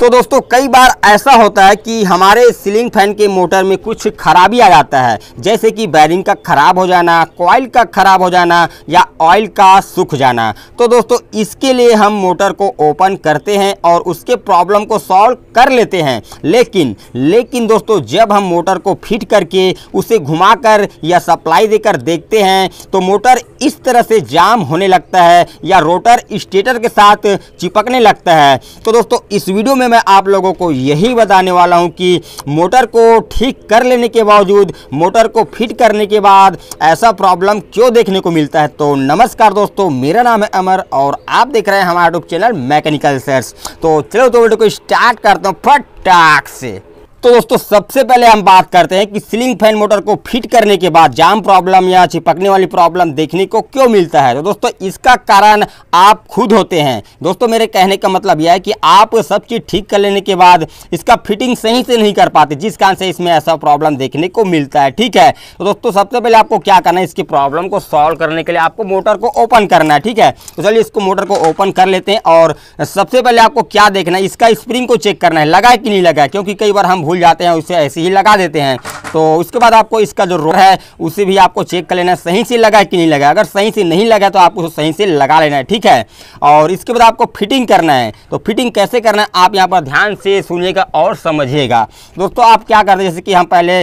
तो दोस्तों कई बार ऐसा होता है कि हमारे सीलिंग फैन के मोटर में कुछ खराबी आ जाता है जैसे कि बैरिंग का ख़राब हो जाना कॉयल का ख़राब हो जाना या ऑयल का सूख जाना तो दोस्तों इसके लिए हम मोटर को ओपन करते हैं और उसके प्रॉब्लम को सॉल्व कर लेते हैं लेकिन लेकिन दोस्तों जब हम मोटर को फिट करके उसे कर या सप्लाई देकर देखते हैं तो मोटर इस तरह से जाम होने लगता है या रोटर स्टेटर के साथ चिपकने लगता है तो दोस्तों इस वीडियो में मैं आप लोगों को यही बताने वाला हूं कि मोटर को ठीक कर लेने के बावजूद मोटर को फिट करने के बाद ऐसा प्रॉब्लम क्यों देखने को मिलता है तो नमस्कार दोस्तों मेरा नाम है अमर और आप देख रहे हैं हमारा यूट्यूब चैनल मैकेनिकल सर्च तो चलो तो वीडियो को स्टार्ट करता हूँ फटाक से तो दोस्तों सबसे पहले हम बात करते हैं कि सीलिंग फैन मोटर को फिट करने के बाद जाम प्रॉब्लम या चिपकने वाली प्रॉब्लम देखने को क्यों मिलता है तो दोस्तों इसका कारण आप खुद होते हैं दोस्तों मेरे कहने का मतलब यह है कि आप सब चीज़ ठीक कर लेने के बाद इसका फिटिंग सही से नहीं कर पाते जिस कारण से इसमें ऐसा प्रॉब्लम देखने को मिलता है ठीक है तो दोस्तों सबसे पहले आपको क्या करना है इसकी प्रॉब्लम को सॉल्व करने के लिए आपको मोटर को ओपन करना है ठीक है तो चलिए इसको मोटर को ओपन कर लेते हैं और सबसे पहले आपको क्या देखना है इसका स्प्रिंग को चेक करना है लगा कि नहीं लगा क्योंकि कई बार हम भूल जाते हैं उसे ऐसे ही लगा देते हैं तो उसके बाद आपको इसका जो रोड है उसे भी आपको चेक कर लेना सही से लगा कि नहीं लगा अगर सही से नहीं लगा तो आपको सही से लगा लेना है ठीक है और इसके बाद आपको फिटिंग करना है तो फिटिंग कैसे करना है आप यहाँ पर ध्यान से सुनिएगा और समझिएगा दोस्तों आप क्या करते हैं जैसे कि हम पहले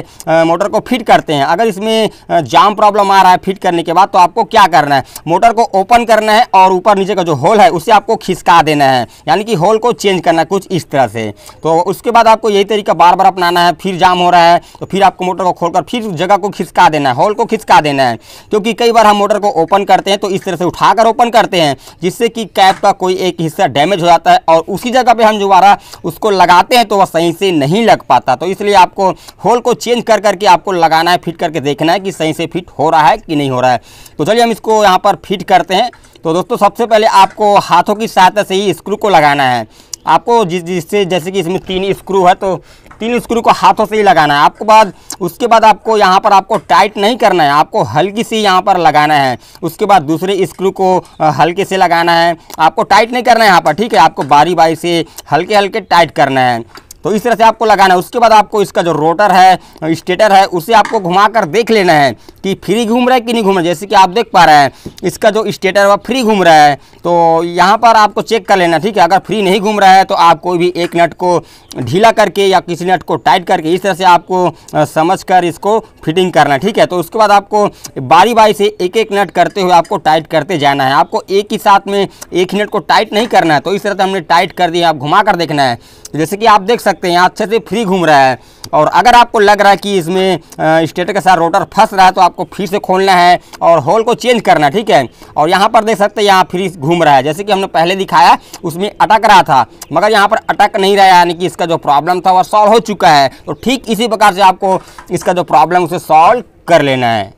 मोटर को फिट करते हैं अगर इसमें जाम प्रॉब्लम आ रहा है फिट करने के बाद तो आपको क्या करना है मोटर को ओपन करना है और ऊपर नीचे का जो होल है उसे आपको खिसका देना है यानी कि होल को चेंज करना है कुछ इस तरह से तो उसके बाद आपको यही तरीका बार बराबर अपनाना है फिर जाम हो रहा है तो फिर आपको मोटर को खोलकर फिर जगह को खिसका देना है हॉल को खिसका देना है क्योंकि कई बार हम मोटर को ओपन करते हैं तो इस तरह से उठाकर ओपन करते हैं जिससे कि कैप का कोई एक हिस्सा डैमेज हो जाता है और उसी जगह पर हम दोबारा उसको लगाते हैं तो वह सही से नहीं लग पाता तो इसलिए आपको होल को चेंज कर करके आपको लगाना है फिट करके देखना है कि सही से फिट हो रहा है कि नहीं हो रहा है तो चलिए हम इसको यहाँ पर फिट करते हैं तो दोस्तों सबसे पहले आपको हाथों की सहायता से ही स्क्रू को लगाना है आपको जिस जिससे जैसे कि इसमें तीन स्क्रू है तो तीन स्क्रू को हाथों से ही लगाना है आपको बाद उसके बाद आपको यहाँ पर आपको टाइट नहीं करना है आपको हल्की सी यहाँ पर लगाना है उसके बाद दूसरे स्क्रू को हल्के से लगाना है आपको टाइट नहीं करना है यहाँ पर ठीक है आपको बारी बारी से हल्के हल्के टाइट करना है तो इस तरह से आपको लगाना है उसके बाद आपको इसका जो रोटर है स्टेटर है उसे आपको घुमा कर देख लेना है कि फ्री घूम रहा है कि नहीं घूम रहा है जैसे कि आप देख पा रहे हैं इसका जो स्टेटर है वह फ्री घूम रहा है तो यहाँ पर आपको चेक कर लेना ठीक है अगर फ्री नहीं घूम रहा है तो आप कोई भी एक नट को ढीला करके या किसी नट को टाइट करके इस तरह से आपको समझ कर इसको फिटिंग करना है ठीक है तो उसके बाद आपको बारी बारी से एक एक नट करते हुए आपको टाइट करते जाना है आपको एक ही साथ में एक ही नट को टाइट नहीं करना है तो इस तरह से हमने टाइट कर दिया आप घुमा कर देखना है जैसे कि आप देख सकते हैं अच्छे से फ्री घूम रहा है और अगर आपको लग रहा है कि इसमें स्टेटर के साथ रोटर फंस रहा है तो आपको फिर से खोलना है और होल को चेंज करना है ठीक है और यहाँ पर देख सकते हैं यहाँ फ्री घूम रहा है जैसे कि हमने पहले दिखाया उसमें अटक रहा था मगर यहाँ पर अटक नहीं रहा यानी कि इसका जो प्रॉब्लम था वह सॉल्व हो चुका है तो ठीक इसी प्रकार से आपको इसका जो प्रॉब्लम उसे सॉल्व कर लेना है